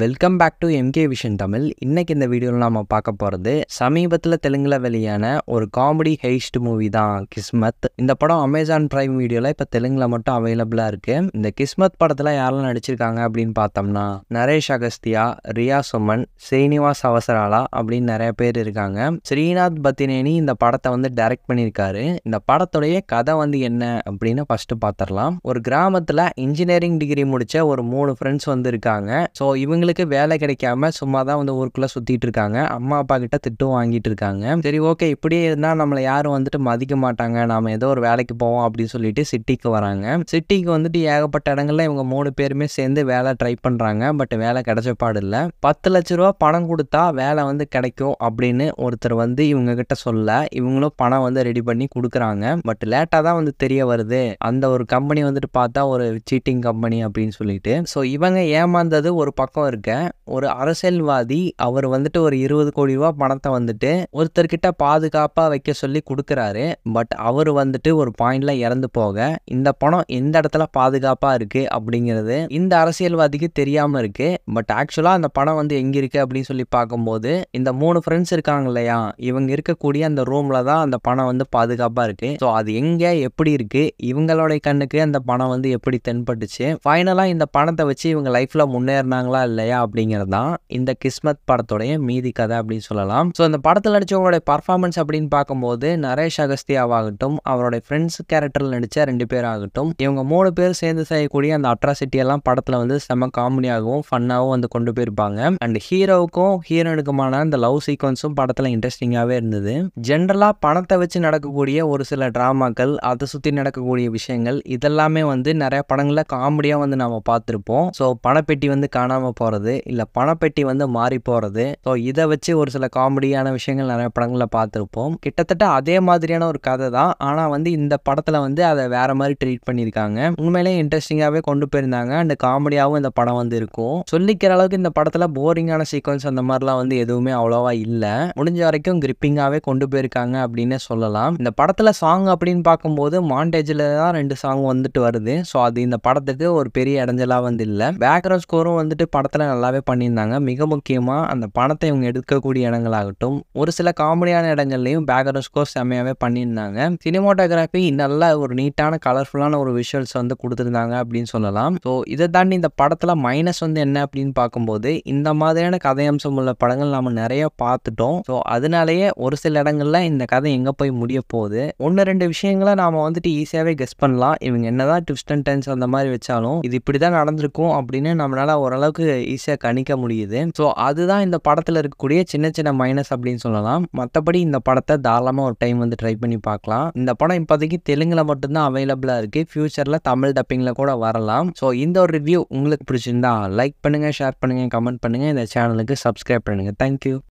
welcome back to MK vision Tamil இன்றைக்கி இந்த வீடியோவில் நம்ம பார்க்க போகிறது சமீபத்தில் தெலுங்கில் வெளியான ஒரு காமெடி ஹெய்ஸ்ட் மூவி தான் கிஸ்மத் இந்த படம் அமேசான் பிரைம் வீடியோவில் இப்போ தெலுங்கில் மட்டும் அவைலபிளாக இருக்குது இந்த கிஸ்மத் படத்தில் யாரெல்லாம் நடிச்சிருக்காங்க அப்படின்னு பார்த்தோம்னா நரேஷ் அகஸ்தியா ரியா சுமன் ஸ்ரீனிவாஸ் அவசராலா அப்படின்னு நிறைய பேர் இருக்காங்க ஸ்ரீநாத் பத்தினேனி இந்த படத்தை வந்து டைரக்ட் பண்ணியிருக்காரு இந்த படத்துடைய கதை வந்து என்ன அப்படின்னு ஃபஸ்ட்டு பார்த்துடலாம் ஒரு கிராமத்தில் இன்ஜினியரிங் டிகிரி முடித்த ஒரு மூணு ஃப்ரெண்ட்ஸ் வந்து இருக்காங்க ஸோ இவங்க இவங்களுக்கு வேலை கிடைக்காம சும்மா தான் வந்து ஊருக்குள்ளே சுற்றிட்டு இருக்காங்க அம்மா அப்பா கிட்ட திட்டம் வாங்கிட்டு இருக்காங்க சரி ஓகே இப்படியே இருந்தால் நம்மளை யாரும் வந்துட்டு மதிக்க மாட்டாங்க நாம் ஏதோ ஒரு வேலைக்கு போவோம் அப்படின்னு சொல்லிட்டு சிட்டிக்கு வராங்க சிட்டிக்கு வந்துட்டு ஏகப்பட்ட இடங்களில் இவங்க மூணு பேருமே சேர்ந்து வேலை ட்ரை பண்ணுறாங்க பட் வேலை கிடைச்ச பாடு இல்லை பத்து லட்ச ரூபா பணம் கொடுத்தா வேலை வந்து கிடைக்கும் அப்படின்னு ஒருத்தர் வந்து இவங்க கிட்ட சொல்ல இவங்களும் பணம் வந்து ரெடி பண்ணி கொடுக்குறாங்க பட் லேட்டாக தான் வந்து தெரிய வருது அந்த ஒரு கம்பெனி வந்துட்டு பார்த்தா ஒரு சீட்டிங் கம்பெனி அப்படின்னு சொல்லிட்டு ஸோ இவங்க ஏமாந்தது ஒரு பக்கம் ஞாபகம் இருக்க ஒரு அரசியல்வாதி அவர் வந்துட்டு ஒரு இருபது கோடி ரூபா பணத்தை வந்துட்டு ஒருத்தர்கிட்ட பாதுகாப்பாக வைக்க சொல்லி கொடுக்குறாரு பட் அவர் வந்துட்டு ஒரு பாயிண்டில் இறந்து போக இந்த பணம் எந்த இடத்துல பாதுகாப்பாக இருக்குது அப்படிங்கிறது இந்த அரசியல்வாதிக்கு தெரியாமல் இருக்குது பட் ஆக்சுவலாக அந்த பணம் வந்து எங்கே இருக்குது அப்படின்னு சொல்லி பார்க்கும்போது இந்த மூணு ஃப்ரெண்ட்ஸ் இருக்காங்க இல்லையா இவங்க இருக்கக்கூடிய அந்த ரூமில் தான் அந்த பணம் வந்து பாதுகாப்பாக இருக்குது ஸோ அது எங்கே எப்படி இருக்குது இவங்களுடைய கண்ணுக்கு அந்த பணம் வந்து எப்படி தென்பட்டுச்சு ஃபைனலாக இந்த பணத்தை வச்சு இவங்க லைஃப்பில் முன்னேறினாங்களா இல்லை இல்லையா அப்படிங்கிறது தான் இந்த கிஸ்மத் படத்துடைய மீதி கதை அப்படின்னு சொல்லலாம் ஸோ இந்த படத்தில் நடித்தவங்களுடைய பர்ஃபார்மன்ஸ் அப்படின்னு பார்க்கும்போது நரேஷ் அகஸ்தியாவாகட்டும் அவருடைய ஃப்ரெண்ட்ஸ் கேரக்டரில் நடித்த ரெண்டு பேர் ஆகட்டும் இவங்க மூணு பேர் சேர்ந்து செய்யக்கூடிய அந்த அட்ராசிட்டி எல்லாம் படத்தில் வந்து செம காமெடியாகவும் ஃபன்னாகவும் வந்து கொண்டு போயிருப்பாங்க அண்ட் ஹீரோவுக்கும் ஹீரோனுக்குமான அந்த லவ் சீக்வன்ஸும் படத்தில் இன்ட்ரெஸ்டிங்காகவே இருந்தது ஜென்ரலாக பணத்தை வச்சு நடக்கக்கூடிய ஒரு சில ட்ராமாக்கள் அதை சுற்றி நடக்கக்கூடிய விஷயங்கள் இதெல்லாமே வந்து நிறைய படங்களில் காமெடியாக வந்து நம்ம பார்த்துருப்போம் ஸோ பணப்பெட்டி வந்து காணாமல் போகிறது இல்லை பணப்பெட்டி வந்து மாறி போகிறது ஸோ இதை வச்சு ஒரு சில காமெடியான விஷயங்கள் நிறைய படங்களில் பார்த்துருப்போம் கிட்டத்தட்ட அதே மாதிரியான ஒரு கதை தான் ஆனால் வந்து இந்த படத்தில் வந்து அதை வேற மாதிரி ட்ரீட் பண்ணியிருக்காங்க உண்மையிலே இன்ட்ரெஸ்டிங்காகவே கொண்டு போயிருந்தாங்க அண்ட் காமெடியாகவும் இந்த படம் வந்து இருக்கும் சொல்லிக்கிற அளவுக்கு இந்த படத்தில் போரிங்கான சீக்வன்ஸ் அந்த மாதிரிலாம் வந்து எதுவுமே அவ்வளோவா இல்லை முடிஞ்ச வரைக்கும் கிரிப்பிங்காகவே கொண்டு போயிருக்காங்க அப்படின்னு சொல்லலாம் இந்த படத்தில் சாங் அப்படின்னு பார்க்கும்போது மாண்டேஜில் தான் ரெண்டு சாங் வந்துட்டு வருது ஸோ அது இந்த படத்துக்கு ஒரு பெரிய இடைஞ்சலாக வந்து இல்லை பேக்ரவுண்ட் ஸ்கோரும் வந்துட்டு படத்தை படத்தில் நல்லாவே பண்ணியிருந்தாங்க மிக முக்கியமாக அந்த பணத்தை இவங்க எடுக்கக்கூடிய இடங்களாகட்டும் ஒரு சில காமெடியான இடங்கள்லையும் பேக்ரவுண்ட் ஸ்கோர் செம்மையாகவே பண்ணியிருந்தாங்க சினிமாட்டோகிராஃபி நல்ல ஒரு நீட்டான கலர்ஃபுல்லான ஒரு விஷுவல்ஸ் வந்து கொடுத்துருந்தாங்க அப்படின்னு சொல்லலாம் ஸோ இதை தாண்டி இந்த படத்தில் மைனஸ் வந்து என்ன அப்படின்னு பார்க்கும்போது இந்த மாதிரியான கதையம்சம் உள்ள படங்கள் நம்ம நிறைய பார்த்துட்டோம் ஸோ அதனாலேயே ஒரு சில இடங்களில் இந்த கதை எங்கே போய் முடிய போகுது ஒன்று ரெண்டு விஷயங்களை நாம் வந்துட்டு ஈஸியாகவே கெஸ் பண்ணலாம் இவங்க என்னதான் ட்விஸ்ட் அண்ட் டென்ஸ் அந்த மாதிரி வச்சாலும் இது இப்படி தான் நடந்திருக்கும் அப்படின்னு நம்மளால் ஓரளவுக்கு ஈஸியாக கணிக்க முடியுது ஸோ அதுதான் இந்த படத்தில் இருக்கக்கூடிய சின்ன சின்ன மைனஸ் அப்படின்னு சொல்லலாம் மற்றபடி இந்த படத்தை தாராளமாக ஒரு டைம் வந்து ட்ரை பண்ணி பார்க்கலாம் இந்த படம் இப்போதைக்கு தெலுங்கில் மட்டும்தான் அவைலபிளாக இருக்குது ஃப்யூச்சரில் தமிழ் டப்பிங்கில் கூட வரலாம் ஸோ இந்த ஒரு ரிவ்யூ உங்களுக்கு பிடிச்சிருந்தா லைக் பண்ணுங்கள் ஷேர் பண்ணுங்கள் கமெண்ட் பண்ணுங்கள் இந்த சேனலுக்கு சப்ஸ்கிரைப் பண்ணுங்கள் தேங்க்யூ